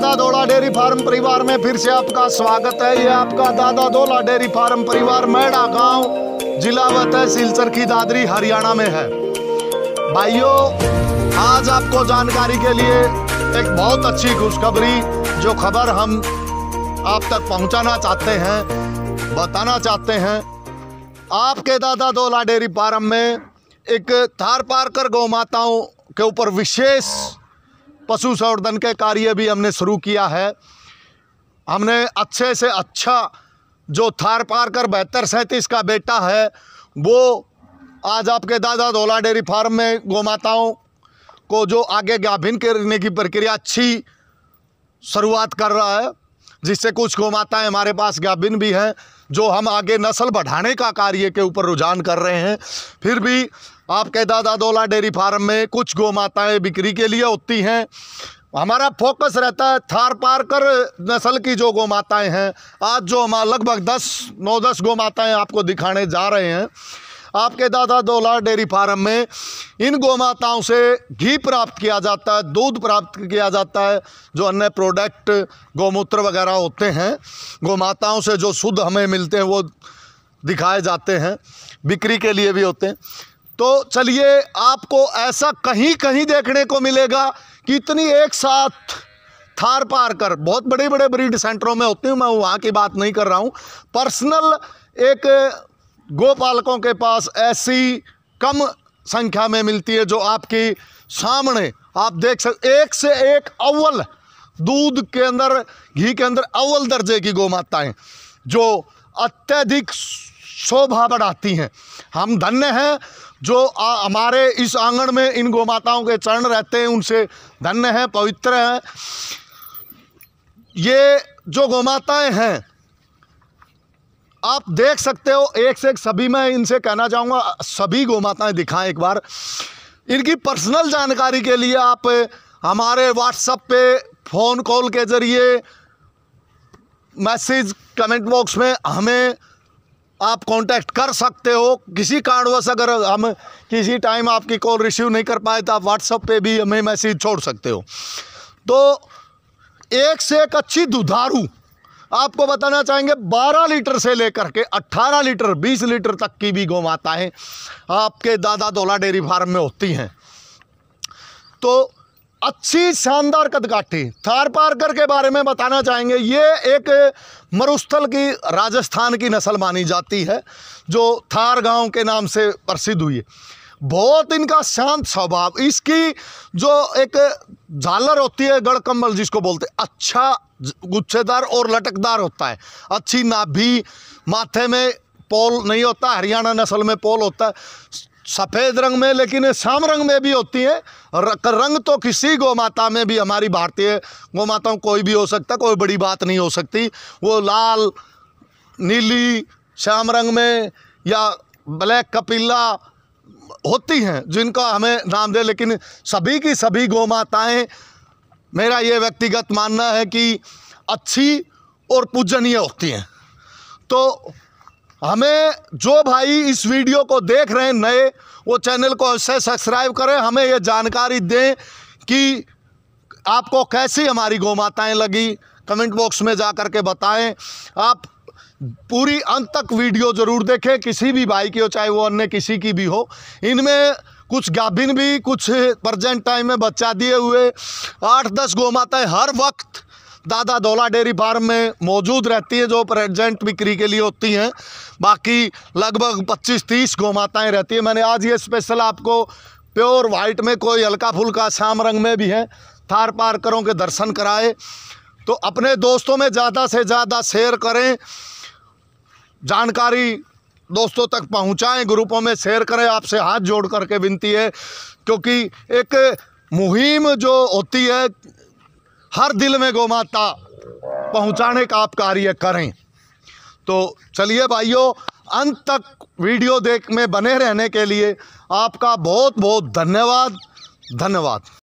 दादा दौड़ा dairy farm परिवार में फिर से आपका स्वागत है ये आपका दादा दोला डेयरी फार्म परिवार मैड़ा गांव जिला व तहसीलसर की दादरी हरियाणा में है भाइयों आज आपको जानकारी के लिए एक बहुत अच्छी खुशखबरी जो खबर हम आप तक पहुंचाना चाहते हैं बताना चाहते हैं आपके दादा दोला डेयरी फार्म में एक थार पार कर गौ माताओं के ऊपर विशेष पशु संवर्धन के कार्य भी हमने शुरू किया है हमने अच्छे से अच्छा जो थार पार कर बहत्तर सैंतीस का बेटा है वो आज आपके दादा धोला डेयरी फार्म में गौमाताओं को जो आगे गाभिन करने की प्रक्रिया अच्छी शुरुआत कर रहा है जिससे कुछ गौमाताएँ हमारे पास गाभिन भी हैं जो हम आगे नस्ल बढ़ाने का कार्य के ऊपर रुझान कर रहे हैं फिर भी आपके दादा दोला डेयरी फार्म में कुछ गौ माताएँ बिक्री के लिए होती हैं हमारा फोकस रहता है थार पार कर नस्ल की जो गौ माताएँ हैं आज जो हम लगभग दस नौ दस गौ माताएँ आपको दिखाने जा रहे हैं आपके दादा दोला डेयरी फार्म में इन गौ माताओं से घी प्राप्त किया जाता है दूध प्राप्त किया जाता है जो अन्य प्रोडक्ट गौमूत्र वगैरह होते हैं गौ माताओं से जो शुद्ध हमें मिलते हैं वो दिखाए जाते हैं बिक्री के लिए भी होते हैं तो चलिए आपको ऐसा कहीं कहीं देखने को मिलेगा कि इतनी एक साथ थार पार कर बहुत बड़े बड़े ब्रीड सेंटरों में होती हूँ मैं वहाँ की बात नहीं कर रहा हूँ पर्सनल एक गोपालकों के पास ऐसी कम संख्या में मिलती है जो आपकी सामने आप देख सकते एक से एक अव्वल दूध के अंदर घी के अंदर अव्वल दर्जे की गोमाताएँ जो अत्यधिक शोभा बढ़ाती हैं हम धन्य हैं जो हमारे इस आंगन में इन गोमाताओं के चरण रहते हैं उनसे धन्य हैं पवित्र हैं ये जो गोमाताएं हैं आप देख सकते हो एक से एक सभी मैं इनसे कहना चाहूँगा सभी गोमाताएं दिखाएं एक बार इनकी पर्सनल जानकारी के लिए आप हमारे व्हाट्सएप पे फ़ोन कॉल के ज़रिए मैसेज कमेंट बॉक्स में हमें आप कांटेक्ट कर सकते हो किसी कारणवश अगर हम किसी टाइम आपकी कॉल रिसीव नहीं कर पाए तो आप व्हाट्सअप पे भी हमें मैसेज छोड़ सकते हो तो एक से एक अच्छी दुधारू आपको बताना चाहेंगे 12 लीटर से लेकर के 18 लीटर 20 लीटर तक की भी गौ है आपके दादा दोला डेयरी फार्म में होती हैं तो अच्छी शानदार कदकाठी थार पारकर के बारे में बताना चाहेंगे ये एक मरुस्थल की राजस्थान की नस्ल मानी जाती है जो थार गांव के नाम से प्रसिद्ध हुई है बहुत इनका शांत स्वभाव इसकी जो एक झालर होती है गड़कम्बल जिसको बोलते हैं अच्छा गुच्छेदार और लटकदार होता है अच्छी नाभी माथे में पोल नहीं होता हरियाणा नस्ल में पोल होता है सफ़ेद रंग में लेकिन शाम रंग में भी होती है रंग तो किसी गौ माता में भी हमारी भारतीय गौ माताओं कोई भी हो सकता कोई बड़ी बात नहीं हो सकती वो लाल नीली श्याम रंग में या ब्लैक कपीला होती हैं जिनका हमें नाम दे लेकिन सभी की सभी गौ माताएँ मेरा ये व्यक्तिगत मानना है कि अच्छी और पूजनीय होती हैं तो हमें जो भाई इस वीडियो को देख रहे हैं नए वो चैनल को अवश्य सब्सक्राइब करें हमें ये जानकारी दें कि आपको कैसी हमारी गौमाताएँ लगी कमेंट बॉक्स में जा कर के बताएँ आप पूरी अंत तक वीडियो ज़रूर देखें किसी भी भाई की हो चाहे वो अन्य किसी की भी हो इनमें कुछ गाभिन भी कुछ प्रजेंट टाइम में बच्चा दिए हुए आठ दस गौमाताएँ हर वक्त दादा धोला डेयरी फार्म में मौजूद रहती हैं जो प्रेजेंट बिक्री के लिए होती हैं बाकी लगभग 25-30 गौमाताएँ रहती हैं मैंने आज ये स्पेशल आपको प्योर वाइट में कोई हल्का फुल्का शाम रंग में भी है थार पार्करों के दर्शन कराए तो अपने दोस्तों में ज़्यादा से ज़्यादा शेयर करें जानकारी दोस्तों तक पहुंचाएं ग्रुपों में शेयर करें आपसे हाथ जोड़ करके विनती है क्योंकि एक मुहिम जो होती है हर दिल में गोमाता पहुंचाने का आप कार्य करें तो चलिए भाइयों अंत तक वीडियो देख में बने रहने के लिए आपका बहुत बहुत धन्यवाद धन्यवाद